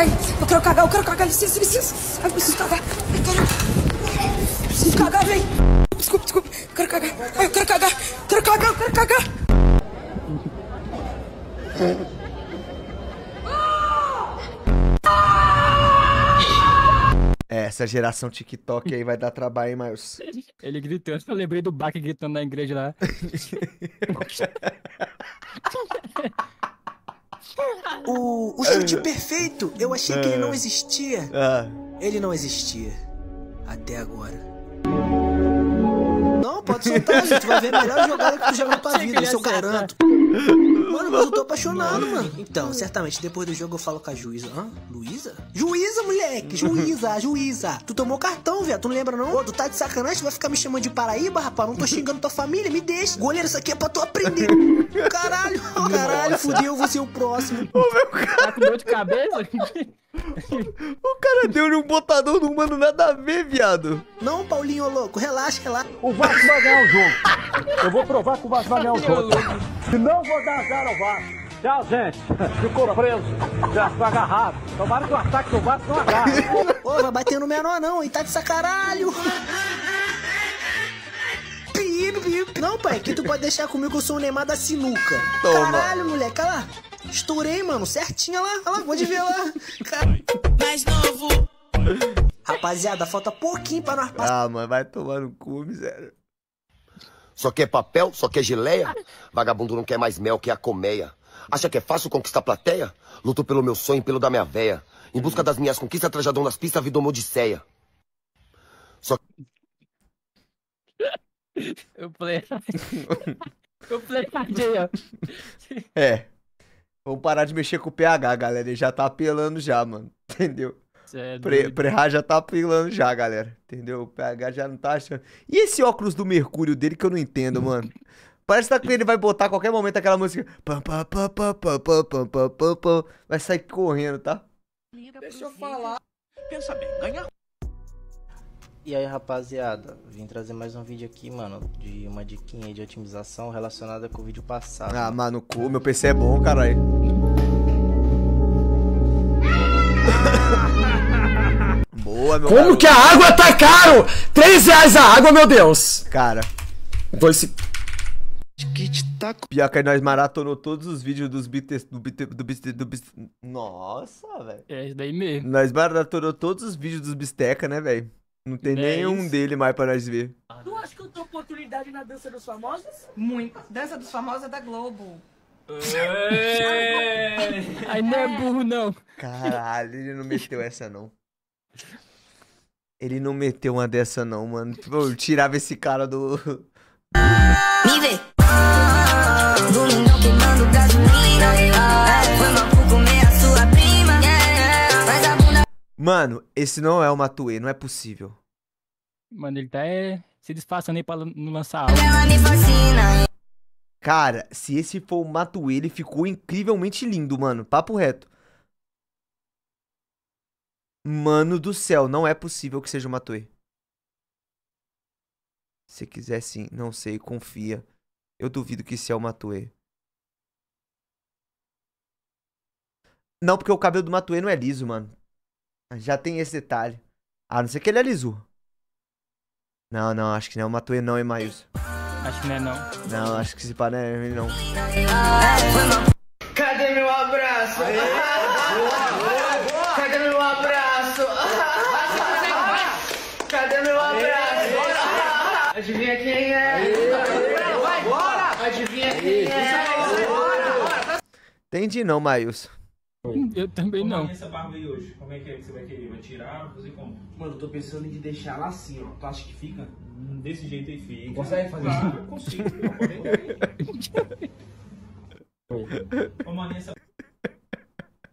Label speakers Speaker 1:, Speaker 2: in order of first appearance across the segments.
Speaker 1: ai, Eu quero cagar, eu quero cagar. Licença, licença. Ai, preciso cagar. eu Preciso cagar, vem. Desculpa, desculpa. Eu quero cagar. Ai, eu quero cagar. Eu quero cagar, eu quero cagar.
Speaker 2: É, essa geração TikTok aí vai dar
Speaker 3: trabalho, hein, Miles? Ele gritando, eu lembrei do Bach gritando na igreja lá.
Speaker 1: O, o chute é. perfeito, eu achei que ele é. não existia. É. Ele não existia. Até agora. Não, pode soltar, gente. Vai ver a melhor jogada que tu já viu pra vida, isso eu garanto. Mano, mas eu tô apaixonado, mano. Então, certamente, depois do jogo eu falo com a juíza. Hã? Luísa? Juíza, moleque! Hum. Juíza, juíza! Tu tomou cartão, velho. Tu não lembra, não? Ô, tu tá de sacanagem? Tu vai ficar me chamando de Paraíba, rapaz? Não tô xingando tua família, me deixa. Goleiro, isso aqui é pra tu aprender. Caralho, caralho, fudeu, eu vou ser o próximo. Ô, meu cara. Tá com dor de cabeça?
Speaker 2: o cara deu-lhe um botador não mano nada a ver, viado.
Speaker 1: Não, Paulinho louco, relaxa, relaxa. O Vasco vai ganhar o jogo. Eu vou provar que o Vasco vai ganhar o jogo. Se não vou dar zero ao Vasco. Tchau, gente. Ficou preso. Já ficou agarrado. Tomara que o ataque do Vasco não agarre. Ô, vai bater no menor não, e tá de sacaralho. Não, pai, que tu pode deixar comigo, eu sou o Neymar da sinuca. Toma. Caralho, moleque, olha lá. Estourei, mano, certinha lá. Olha lá, pode ver lá. Mais novo. Rapaziada, falta pouquinho pra nós
Speaker 2: passar. Ah, mano, vai tomar no cu, miséria. Só quer papel, só quer geleia. Vagabundo não quer mais mel, quer a colmeia. Acha que é fácil conquistar plateia? Luto pelo meu sonho, pelo da minha véia. Em busca das minhas conquistas, trajadão nas pistas, vida uma odisseia. Só
Speaker 3: Eu play. Eu play, ó.
Speaker 2: É. Vamos parar de mexer com o pH, galera. Ele já tá apelando já, mano. Entendeu? É Pre, Prehá já tá apelando já, galera. Entendeu? O pH já não tá achando. E esse óculos do Mercúrio dele que eu não entendo, mano? Parece que tá ele vai botar a qualquer momento aquela música. Vai sair correndo,
Speaker 3: tá?
Speaker 1: Deixa eu falar. Pensa bem, ganhar.
Speaker 3: E aí rapaziada, vim trazer mais um vídeo aqui, mano, de uma diquinha de otimização relacionada com o vídeo passado.
Speaker 2: Ah, né? mano, cu, meu PC é bom, caralho. Boa, meu Como garoto. que a água tá caro? 3 reais a água, meu Deus! Cara. Vou se... Pior que nós maratonou todos os vídeos dos BTS, do BT, do BT, do Nossa, velho. É isso daí mesmo. Nós maratonou todos os vídeos dos Bisteca, né, velho? Não tem é nenhum isso. dele mais pra nós ver.
Speaker 1: Ah, tu acha que eu tenho oportunidade na Dança dos Famosos? Muito. Dança dos Famosos é da Globo.
Speaker 2: Aí não é, é burro, não. Caralho, ele não meteu essa, não. Ele não meteu uma dessa, não, mano. eu tirava esse cara do. Mano, esse não é o Matue, não é possível.
Speaker 3: Mano, ele tá é, se disfarçando aí pra não lançar é aula. Cara,
Speaker 2: se esse for o Matue, ele ficou incrivelmente lindo, mano. Papo reto. Mano do céu, não é possível que seja o Matue. Se quiser sim, não sei, confia. Eu duvido que esse é o Matue. Não, porque o cabelo do Matue não é liso, mano. Já tem esse detalhe. A não ser que ele alisou. É não, não, acho que não. É e não é Maius.
Speaker 3: Acho que não é não.
Speaker 2: Não, acho que se pá, não é ele não.
Speaker 1: Cadê meu abraço? Aê, Cadê meu abraço? Cadê meu abraço? Adivinha quem é? Aê, aê, bora! Adivinha quem é? Bora,
Speaker 2: Entendi não, Maius eu também como não. Como é
Speaker 1: essa barba aí hoje? Como é que é que você vai querer? Vai tirar? Vai fazer como? Mano, eu tô pensando em deixar ela assim, ó. Tu acha que fica? Desse jeito aí fica. Consegue fazer isso? Eu consigo. Eu essa...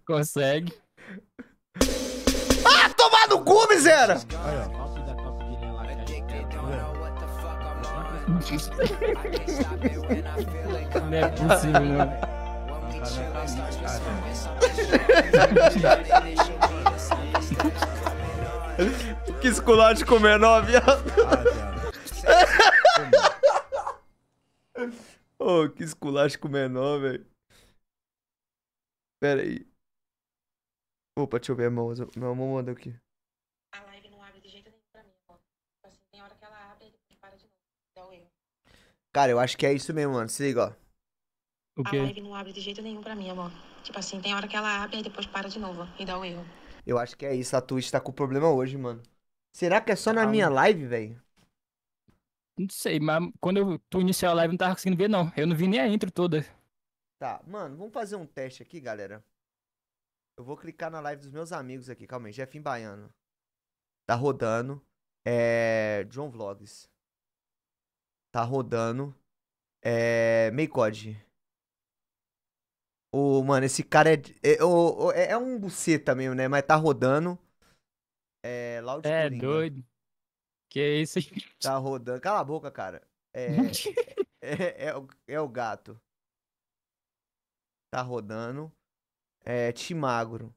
Speaker 3: Consegue.
Speaker 1: Ah, tomar no cu, miséria! Aí, Não é possível, não.
Speaker 2: que esculacho com menor, viado. oh, que esculacho com menor, velho. Pera aí. Opa, deixa eu ver a mão. Meu mão mandou aqui. Tipo assim, Cara, eu acho que é isso mesmo, mano. Se liga, ó. A live
Speaker 1: não abre de jeito nenhum pra mim, amor. Tipo assim, tem hora que ela abre e depois para de novo e dá o erro.
Speaker 2: Eu acho que é isso, a Twitch tá com problema hoje, mano. Será que é só ah, na minha live,
Speaker 3: velho? Não sei, mas quando eu, tu iniciou a live não tava conseguindo ver, não. Eu não vi nem a intro toda.
Speaker 2: Tá, mano, vamos fazer um teste aqui, galera. Eu vou clicar na live dos meus amigos aqui, calma aí. Jeffim Baiano. Tá rodando. É. John Vlogs. Tá rodando. É. Meicode. Ô, mano, esse cara é, é, é, é um buceta mesmo, né? Mas tá rodando. É, Loud É, doido. que é isso aí? Tá rodando. Cala a boca, cara. É, é, é, é, é, o, é o gato. Tá rodando. É, Timagro.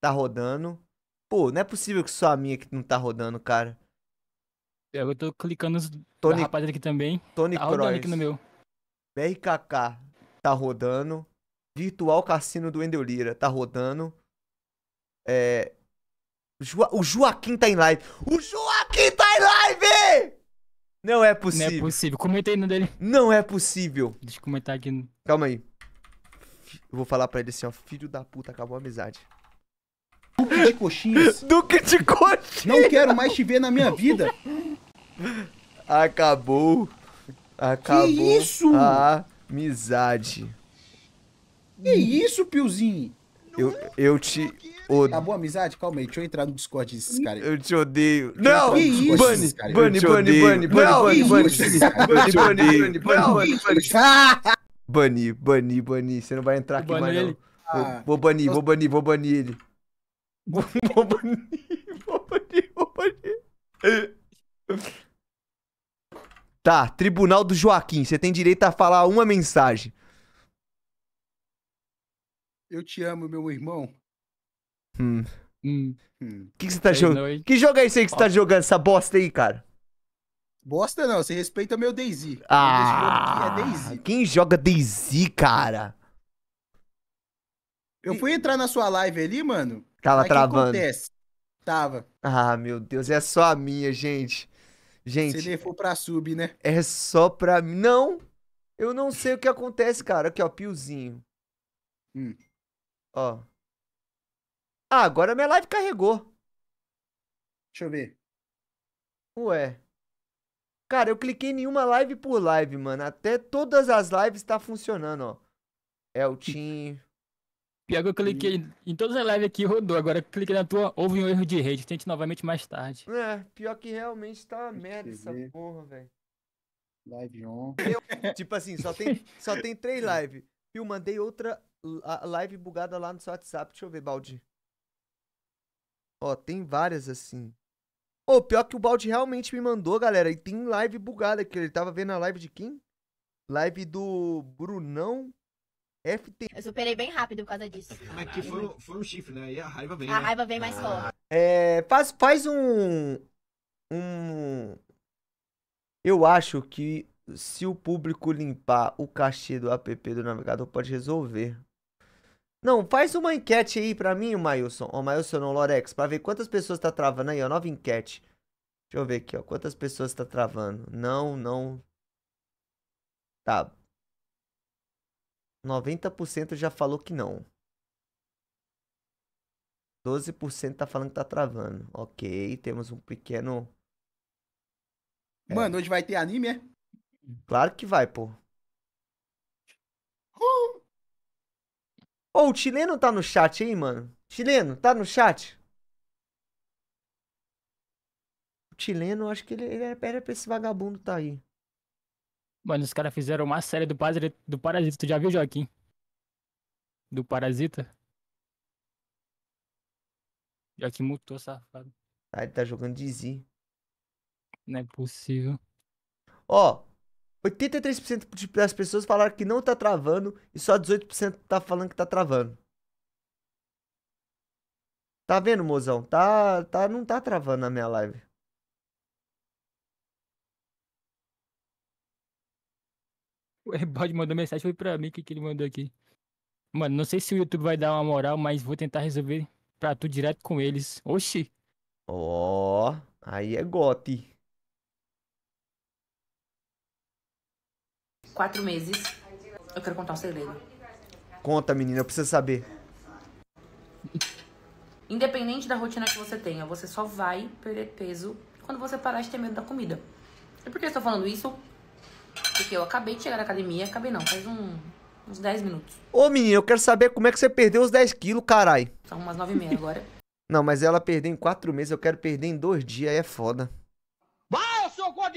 Speaker 2: Tá rodando. Pô, não é possível que só a minha que não tá rodando, cara.
Speaker 3: Eu tô clicando os Tony... da aqui também. Tony tá Cross. aqui no meu.
Speaker 2: BRKK tá rodando. Virtual Cassino do Endel Lira tá rodando. É. O Joaquim tá em live. O
Speaker 1: Joaquim tá em live!
Speaker 2: Não é possível. Não é possível. Comenta aí no dele. Não é possível. Deixa eu comentar aqui. Calma aí. Eu vou falar pra ele assim, ó. Filho da puta, acabou a amizade. Duque de coxinhas. Duque de coxinhas. Não quero mais te ver na minha vida. Acabou. Acabou. Que isso? A amizade.
Speaker 1: Que isso, Piozinho?
Speaker 2: Eu, eu te. Od... Acabou a amizade? Calma aí, deixa eu entrar no Discord desses caras. Eu te odeio. Não! Bunny, Bunny, Bunny, Bunny, Bunny, Bunny, Bunny, Bunny, Bunny, Bunny, Bunny, Bunny, Bunny, você não vai entrar aqui mais não. Ah. Vou banir, vou banir, vou banir ele. Vou banir, vou banir, vou banir. Tá, Tribunal do Joaquim, você tem direito a falar uma mensagem. Eu te amo, meu irmão. Hum. Hum. hum. Que, que você tá jogando? Que jogo é esse aí que você tá jogando, essa bosta aí, cara? Bosta não, você respeita o meu Daisy. Ah, é quem joga Daisy, cara? Eu fui entrar na sua live ali, mano. Tava travando. Que acontece? Tava. Ah, meu Deus, é só a minha, gente. Gente. Se ele for pra sub, né? É só pra mim. Não! Eu não sei o que acontece, cara. Aqui, ó, piozinho. Hum. Ó. Ah, agora minha live carregou. Deixa eu ver. Ué. Cara, eu cliquei em uma live por live, mano. Até todas as lives
Speaker 3: tá funcionando, ó. Eltinho. Pior que eu cliquei em todas as lives aqui rodou. Agora eu cliquei na tua, houve um erro de rede. Tente novamente mais tarde.
Speaker 2: É, pior que realmente tá uma merda essa porra, velho. Live on. Eu, tipo assim, só tem,
Speaker 1: só tem três lives.
Speaker 2: Eu mandei outra live bugada lá no seu WhatsApp. Deixa eu ver, Baldi. Ó, tem várias assim. Ô, oh, pior que o Baldi realmente me mandou, galera. E tem live bugada aqui. Ele tava vendo a live de quem? Live do Brunão FT. Eu superei bem rápido por causa disso.
Speaker 1: Mas que foi, foi um chifre, né? E a raiva vem. A né? raiva vem mais forte.
Speaker 2: É, faz, faz um. Um. Eu acho que se o público limpar o cachê do app do navegador, pode resolver. Não, faz uma enquete aí pra mim, o Mailson. Ó, Mailson não, Lorex, pra ver quantas pessoas tá travando aí, ó. Nova enquete. Deixa eu ver aqui, ó. Quantas pessoas tá travando? Não, não. Tá. 90% já falou que não. 12% tá falando que tá travando. Ok, temos um pequeno. É. Mano, é. hoje vai ter anime, é? Claro que vai, pô. Ô, oh, o chileno tá no chat aí, mano? Chileno, tá no chat? O chileno, acho que ele, ele é, era pra esse vagabundo tá aí.
Speaker 3: Mano, os caras fizeram uma série do, padre, do Parasita. Tu já viu, Joaquim? Do Parasita? Joaquim mutou, safado. Ah, ele tá jogando Dizzy.
Speaker 2: Não é possível. Ó, 83% das pessoas falaram que não tá travando e só 18% tá falando que tá travando. Tá vendo, mozão? Tá, tá, não tá travando na minha live.
Speaker 3: O Rebode mandou mensagem, foi pra mim que, que ele mandou aqui. Mano, não sei se o YouTube vai dar uma moral, mas vou tentar resolver pra tu direto com eles. Oxi! Ó, oh, aí é gote.
Speaker 1: quatro meses. Eu quero contar um segredo.
Speaker 2: Conta, menina, eu preciso saber.
Speaker 1: Independente da rotina que você tenha, você só vai perder peso quando você parar de ter medo da comida. E por que eu estou falando isso? Porque eu acabei de chegar na academia, acabei não, faz um, uns 10 minutos.
Speaker 2: Ô menina, eu quero saber como é que você perdeu os 10 quilos, carai.
Speaker 1: São umas 9 e meia agora.
Speaker 2: não, mas ela perdeu em 4 meses, eu quero perder em 2 dias, é foda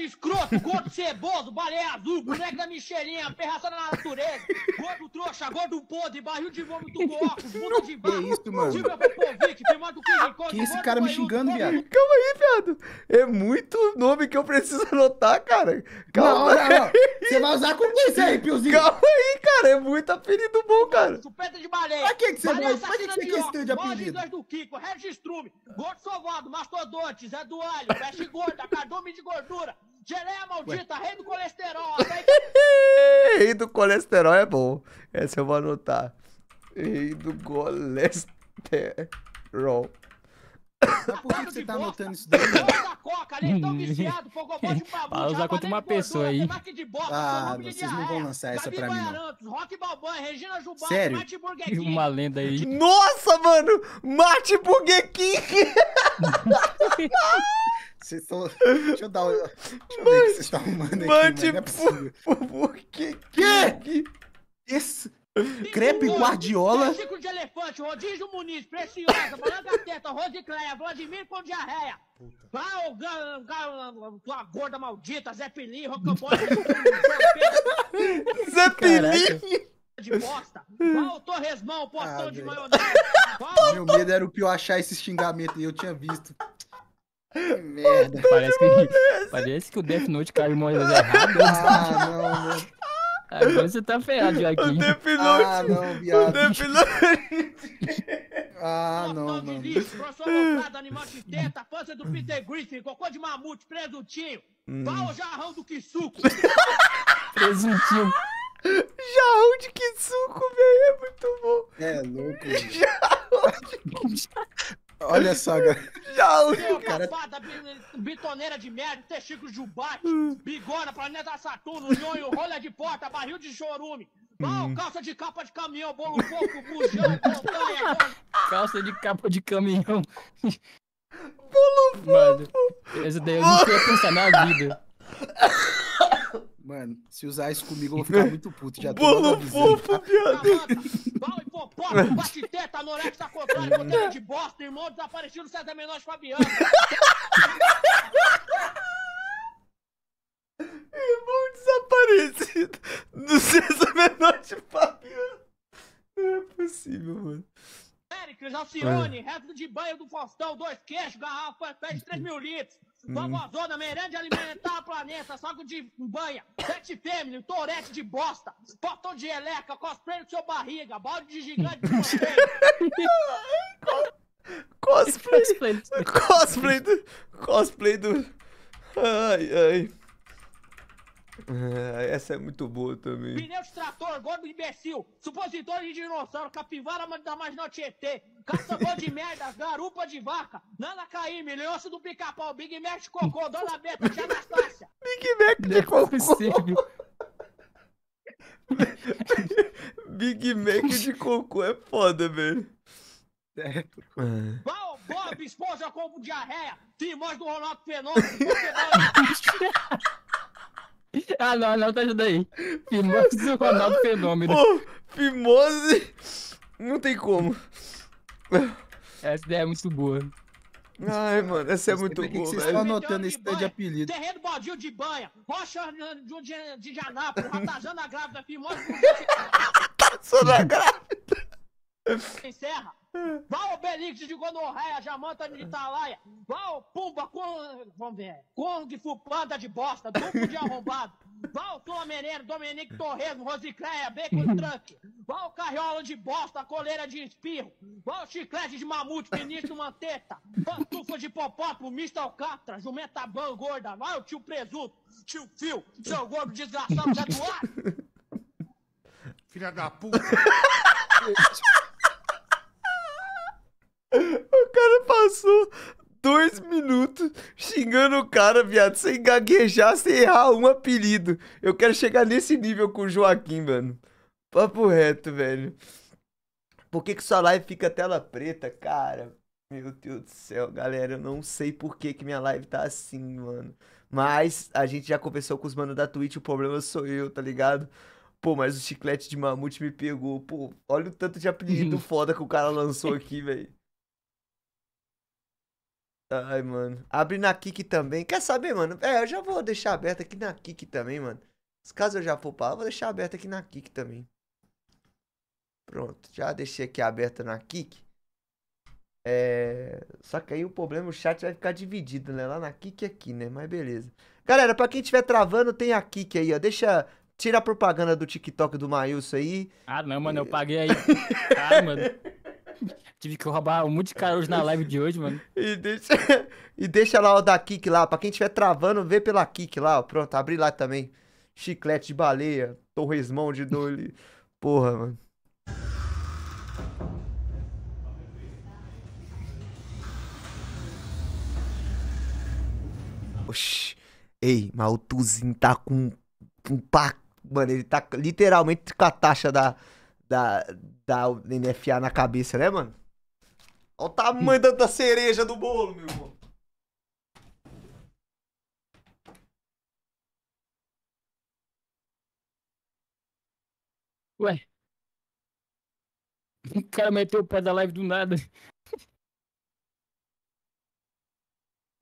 Speaker 1: gordo escroto, gordo ceboso, baleia azul, boneco da Michelinha, perraçada na natureza, gordo trouxa, gordo podre, barril de vômito com óculos, bunda de barro, que isso, mano? Popovic, que esse cara me xingando, viado. Calma aí, viado. É muito
Speaker 2: nome que eu preciso anotar, cara. Calma não, não, não. Você vai usar com quem esse aí, Piozinho? Calma aí, cara. É muito apelido bom, cara.
Speaker 1: Supeta de baleia. Pra que, que você vai? Pra que, que você quer esse teu de apelido? Bola do Kiko, Regis Trume, gordo sovado, mastodonte, Zé do Alho, peste gorda, cardume de gordura, Geleia é maldita, Ué. rei do colesterol.
Speaker 2: rei do colesterol é bom. Essa eu vou anotar. Rei do colesterol. Mas por que, que você tá anotando isso daí?
Speaker 3: coca, né? viciado, de babu. usar contra uma pessoa aí. ah, vocês não vão lançar essa pra mim, Rock Balboa, Regina Jubá, Sério? Mate Uma lenda aí.
Speaker 2: Nossa, mano! Mate Burger King! Vocês estão... Deixa eu dar... Deixa eu ver o que vocês estão arrumando aqui, mate mano. É não Esse... Crepe Guardiola. Testículo
Speaker 1: de elefante, rodízio Muniz, preciosa, teta, Rosicléia, Vladimir com diarreia. Pá, o ga, tua gorda maldita, Zé Pilim, Rocambole. Zé Pilim? De bosta. Pá, o Torresmão, ah, de maionese. Meu medo
Speaker 2: era o pior achar esse xingamento e eu tinha visto.
Speaker 1: Que merda. Parece que,
Speaker 3: parece que o Death Note caiu em errado. Ah,
Speaker 2: não, não.
Speaker 3: Agora você tá ferrado, Joaquim. O Depilote. Ah, não, viado. O Depilote.
Speaker 1: ah, não, mano. Milício, crossovocada, animal de teta, pança do Peter Griffin, cocô de mamute, presuntinho, hum. pau jarrão do Kisuko. presuntinho.
Speaker 2: Jarrão de Kisuko, velho, é muito bom.
Speaker 1: É louco.
Speaker 2: Jarrão de
Speaker 3: Olha só, cara. Já bitoneira de merda, testículo de ubate,
Speaker 1: bigorna, planeta Saturno, nhonho, rolha de porta, barril de chorume. Não, hum. calça de capa de caminhão, bolo coco, bujão, montanha.
Speaker 3: Calça de capa de caminhão. Bolo fofo. Mano, essa daí eu não tinha pensar
Speaker 2: na vida. Mano, se usar isso comigo, eu vou ficar muito puto. Já Bolo fofo, viado.
Speaker 1: Bala e popó, bate teta, anorexia contrário, bandeira de bosta, irmão desaparecido César Menores Fabiano.
Speaker 2: Irmão desaparecido do César Menor de
Speaker 1: Fabiano.
Speaker 2: Não é possível, mano.
Speaker 1: Péricles, Alcione, resto de banho do Faustão, dois queixos, garrafa, pede 3 mil litros. Vovózona, hum. merenda alimentar o planeta, só que de banha, sete fêmeas, torete de bosta, portão de eleca, cosplay do seu barriga, balde
Speaker 3: de gigante de
Speaker 2: Cosplay. Cosplay. Cosplay do. Cosplay do. Ai, ai. Essa é muito boa também.
Speaker 1: Pneu de trator, gordo imbecil, supositório de dinossauro, capivara da mais no Tietê, caçador de merda, garupa de vaca, nana caíme, leonço é do pica-pau, Big Mac de cocô, dona Beta de Anastácia. Big Mac de cocô.
Speaker 2: Big Mac de cocô é foda, velho. Certo.
Speaker 1: Bom, é. Bob, esposa, como diarreia, timões do Ronaldo Fenômeno,
Speaker 3: Ah, não, não, tá ajudando aí. Fimose e o Ronaldo
Speaker 2: Fenômeno. Pô, Fimose... Não tem como.
Speaker 3: Essa ideia é muito boa. Ai, mano, essa é muito boa, que que Vocês estão anotando esse de, de apelido. Terreno baldio de banha, rocha né, de, de
Speaker 1: Janápolis, ratazana grávida, fimose... Ratazana grávida? Encerra. Vá o Belix de gonorreia, Jamanta de Italaia. Vá o Pumba, Kong, vamos ver. Kong Fu Panda de bosta, duplo de arrombado. Vá o Flamengo, Dominique Torresmo, Rosicléia, Bacon Trunk. Vá o Carriola de bosta, coleira de espirro. Vá o Chiclete de mamute, ministro Manteta. Pantufa de popótamo, mista alcatra, jumenta ban, gorda. Vai o tio presunto, tio fio, seu gordo desgraçado, Zé Duarte. Filha da puta.
Speaker 2: xingando o cara, viado, sem gaguejar, sem errar um apelido. Eu quero chegar nesse nível com o Joaquim, mano. Papo reto, velho. Por que, que sua live fica tela preta, cara? Meu Deus do céu, galera, eu não sei por que, que minha live tá assim, mano. Mas a gente já conversou com os manos da Twitch, o problema sou eu, tá ligado? Pô, mas o chiclete de mamute me pegou. Pô, olha o tanto de apelido uhum. foda que o cara lançou aqui, velho. Ai, mano. Abre na Kik também. Quer saber, mano? É, eu já vou deixar aberto aqui na Kik também, mano. se Caso eu já for pra lá, eu vou deixar aberto aqui na Kik também. Pronto, já deixei aqui aberta na Kik. É... Só que aí o problema, o chat vai ficar dividido, né? Lá na Kik aqui, né? Mas beleza. Galera, pra quem estiver travando, tem a Kik aí, ó. Deixa... Tira a propaganda do TikTok do Maílson
Speaker 3: aí. Ah, não, mano, eu paguei aí. ah, mano. Tive que roubar um monte de cara hoje na live de hoje, mano. E deixa, e deixa lá o da Kik lá. Pra quem estiver travando,
Speaker 2: vê pela Kik lá. Pronto, abri lá também. Chiclete de baleia, torresmão de dole. Porra, mano. Oxi. Ei, mas o Tuzinho tá com um pá. Mano, ele tá literalmente com a taxa da, da, da NFA na cabeça, né, mano? Olha o tamanho da, hum. da cereja do bolo, meu irmão.
Speaker 3: Ué. O cara meteu o pé da live do nada.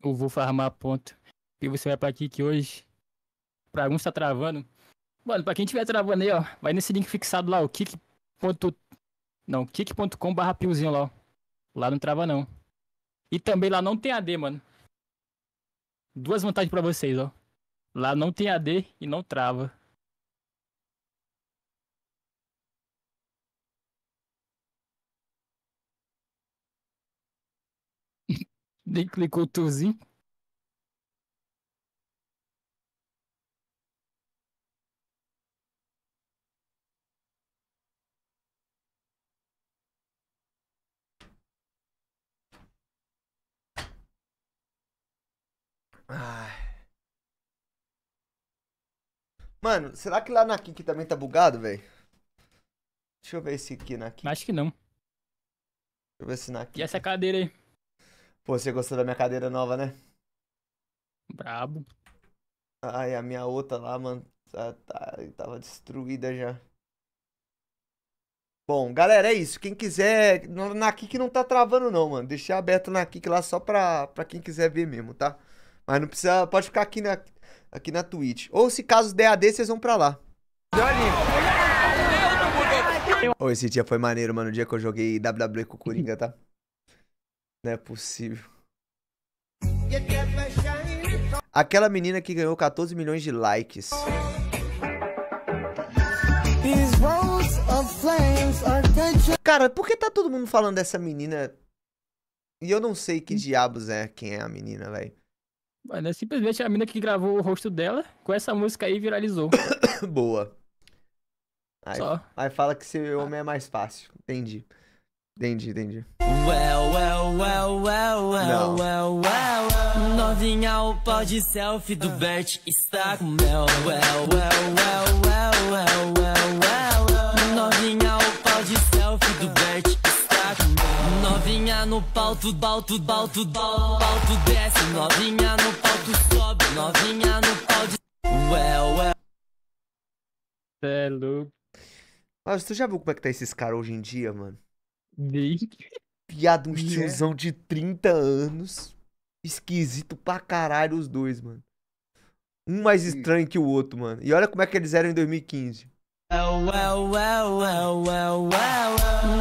Speaker 3: Eu vou farmar a ponta. E você vai pra aqui que hoje. Pra alguns tá travando. Mano, pra quem tiver travando aí, ó. Vai nesse link fixado lá, o kick Ponto... Não, kick.com barra piozinho lá. Lá não trava não. E também lá não tem AD, mano. Duas vantagens para vocês, ó. Lá não tem AD e não trava. Nem clicou o Ai.
Speaker 2: Mano, será que lá na Kik também tá bugado, velho? Deixa eu ver esse aqui na Kik. Acho que não. Deixa eu ver se na Kik. E essa cadeira aí? Pô, você gostou da minha cadeira nova, né? Brabo. Ai, a minha outra lá, mano, tá, tá, tava destruída já. Bom, galera, é isso. Quem quiser. Na Kik não tá travando, não, mano. Deixei aberto na Kik lá só pra, pra quem quiser ver mesmo, tá? Mas não precisa. Pode ficar aqui na, aqui na Twitch. Ou se caso der AD, vocês vão pra lá. oh, esse dia foi maneiro, mano. O dia que eu joguei WWE com o Coringa, tá? Não é possível. Aquela menina que ganhou 14 milhões de likes. Cara, por que tá todo mundo falando dessa menina? E eu não sei que diabos é quem é a menina, velho. Mano, é simplesmente a mina que gravou o rosto dela com essa música aí viralizou. Boa. Aí, Só. aí fala que ser homem é mais fácil. Entendi. Entendi, entendi.
Speaker 1: Well, well, well, well, well, well, well, Novinha, o pau de selfie do Bert está com mel. Well, well, well.
Speaker 2: futebol, futebol, futebol, pau tu desce, novinha no pau sobe, novinha no pau de...
Speaker 3: Ué, ué. É louco.
Speaker 2: Mas tu já viu como é que tá esses caras hoje em dia, mano? Piada, um yeah. tiozão de 30 anos. Esquisito pra caralho os dois, mano. Um mais estranho que o outro, mano. E olha como é que eles eram em 2015.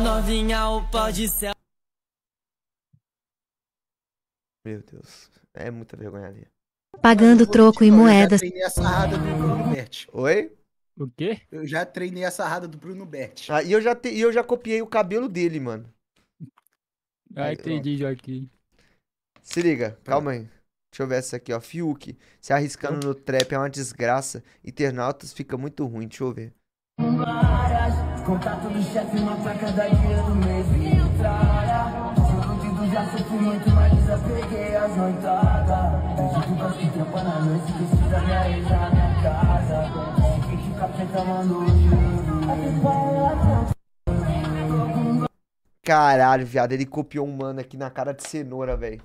Speaker 2: Novinha, o pó de céu. Meu Deus. É muita vergonha ali.
Speaker 3: Pagando troco em moedas. Eu já treinei a
Speaker 2: sarrada do Bruno Bert. Oi? O quê? Eu já treinei a sarrada do Bruno Bert. Ah, e eu já, te... eu já copiei o cabelo dele, mano. Ah, entendi, Joaquim. Se liga, tá. calma aí. Deixa eu ver essa aqui, ó. Fiuk. Se arriscando no trap é uma desgraça. Internautas fica muito ruim. Deixa eu ver.
Speaker 1: Contato do chefe, uma placa da guia no mês. Entrara. Fruto do já sofrimento noitada noite Esqueci da minha ex na minha casa que tá
Speaker 2: Caralho, viado, ele copiou um mano aqui na cara de cenoura, velho.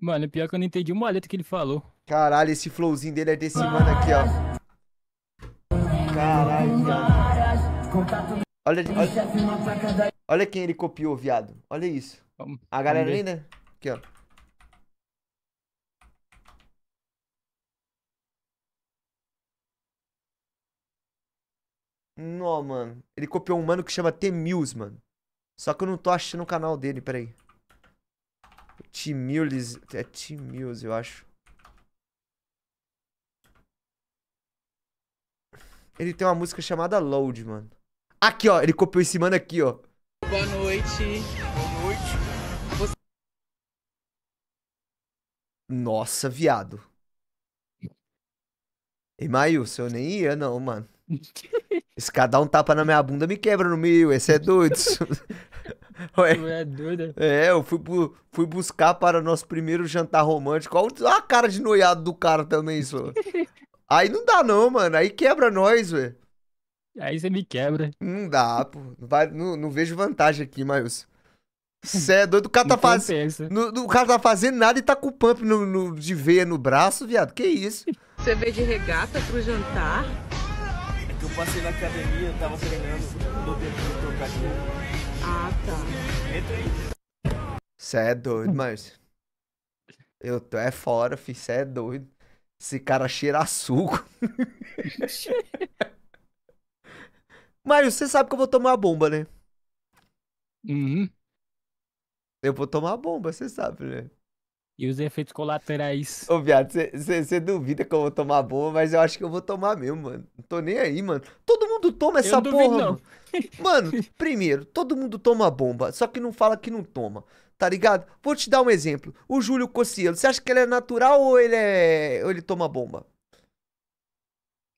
Speaker 3: Mano, pior que eu não entendi uma letra que ele falou. Caralho, esse flowzinho dele é desse mano aqui, ó.
Speaker 2: Caralho, viado. Olha, olha, olha quem ele copiou, viado. Olha isso. A galera ainda. Aqui, ó. Não, mano. Ele copiou um mano que chama T-Mills, mano. Só que eu não tô achando o canal dele, peraí. T-Mills. É T-Mills, eu acho. Ele tem uma música chamada Load, mano. Aqui, ó. Ele copiou esse mano aqui, ó.
Speaker 1: Boa noite. Boa noite.
Speaker 2: Nossa, viado. E Maílson, eu nem ia não, mano. Esse cara dá um tapa na minha bunda, me quebra no meio, esse é doido.
Speaker 3: Ué, é doido? Né? É,
Speaker 2: eu fui, fui buscar para o nosso primeiro jantar romântico. Olha a cara de noiado do cara também, isso. Aí não dá não, mano. Aí quebra nós, ué. Aí você me quebra. Não dá, pô. Vai, não, não vejo vantagem aqui, Maius. Cê é doido. O cara, tá então faz... no, o cara tá fazendo nada e tá com o pump no, no, de veia no braço, viado. Que isso?
Speaker 1: Você veio de regata pro jantar. Eu passei na academia, tava treinando, não deu trocar de Ah, tá. Entra aí.
Speaker 2: Cê é doido, mas. Eu tô é fora, filho, cê é doido. Esse cara cheira a suco. Mário, você sabe que eu vou tomar bomba, né? Uhum. Eu vou tomar bomba, você sabe, né? E os efeitos colaterais. Ô, viado, você duvida que eu vou tomar bomba, mas eu acho que eu vou tomar mesmo, mano. Não tô nem aí, mano. Todo mundo toma essa eu porra. Não. mano. mano, primeiro, todo mundo toma bomba, só que não fala que não toma. Tá ligado? Vou te dar um exemplo. O Júlio Cossielo, você acha que ele é natural ou ele é. ou ele toma
Speaker 3: bomba?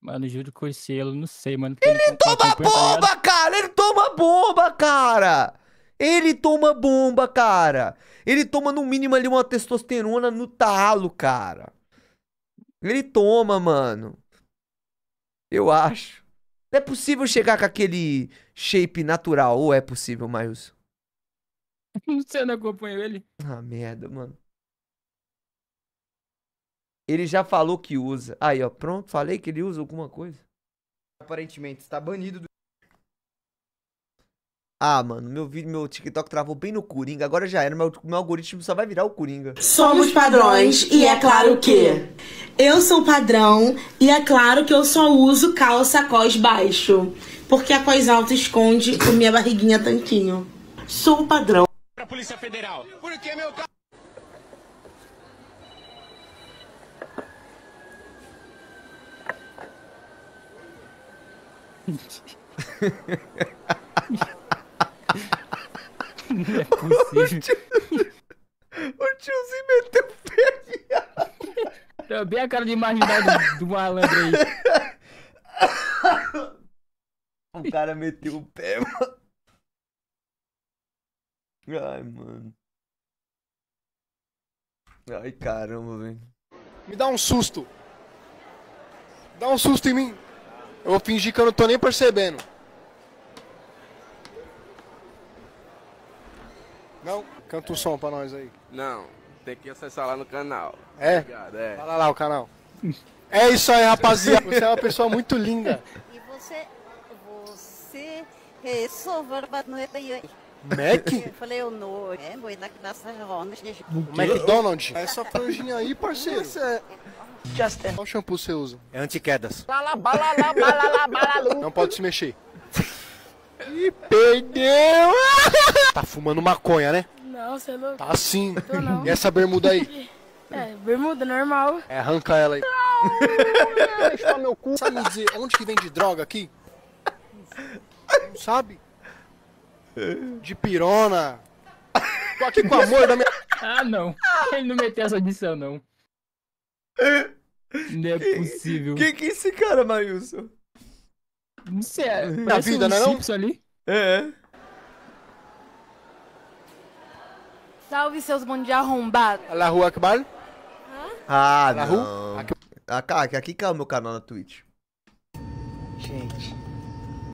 Speaker 3: Mano, Júlio Cossielo, não sei, mano. Ele, ele toma bomba, cara! Ele toma bomba, cara! Ele toma bomba, cara.
Speaker 2: Ele toma no mínimo ali uma testosterona no talo, cara. Ele toma, mano. Eu acho. Não é possível chegar com aquele shape natural. Ou é possível, Maius?
Speaker 3: sei, não acompanhou ele?
Speaker 2: Ah, merda, mano. Ele já falou que usa. Aí, ó, pronto. Falei que ele usa alguma coisa. Aparentemente está banido do. Ah, mano, meu vídeo, meu TikTok travou bem no Coringa, agora já era, meu, meu algoritmo só vai virar o Coringa. Somos padrões, e é claro que
Speaker 1: eu sou padrão, e é claro que eu só uso calça cós baixo, porque a cós alta esconde a minha barriguinha tanquinho. Sou padrão. Pra Polícia Federal, porque meu carro... Não é possível. O, tio...
Speaker 3: o tiozinho meteu o pé, viado. Tá bem a cara de marginal do, do malandro aí. O cara
Speaker 2: meteu o pé, mano. Ai, mano. Ai, caramba, velho.
Speaker 1: Me dá um susto. Dá um susto em mim. Eu vou fingir que eu não tô nem percebendo. Não? Canta o um som pra nós aí.
Speaker 3: Não, tem que acessar lá no canal. É? Obrigado, é. Fala
Speaker 1: lá o canal. é isso aí, rapaziada. Você é uma pessoa muito linda. E você. Você. Mac? Eu falei, eu não. É, vou na graça né, McDonald's? Essa é franjinha aí, parceiro. Essa é- Qual shampoo você usa? É antiquedas. Não pode se mexer. E perdeu! Tá fumando maconha, né? Não, você é louco. Tá sim. Tô não. E essa bermuda aí? É, bermuda normal. É, arranca ela aí. Não, meu cu. Sabe me dizer onde que vende droga aqui? Não sabe? De pirona. Tô aqui com o
Speaker 3: amor da minha. Ah, não. Ele não meteu essa adição não.
Speaker 2: Não é possível. Que que é esse cara,
Speaker 3: Mailson? Não sei. É Na vida,
Speaker 2: um não é? Não? Ali. É.
Speaker 1: Salve seus bom arrombados. arrombado.
Speaker 2: rua Akbar? Ah, Allahu? não. Aqui, aqui, aqui que é o meu canal na Twitch. Gente.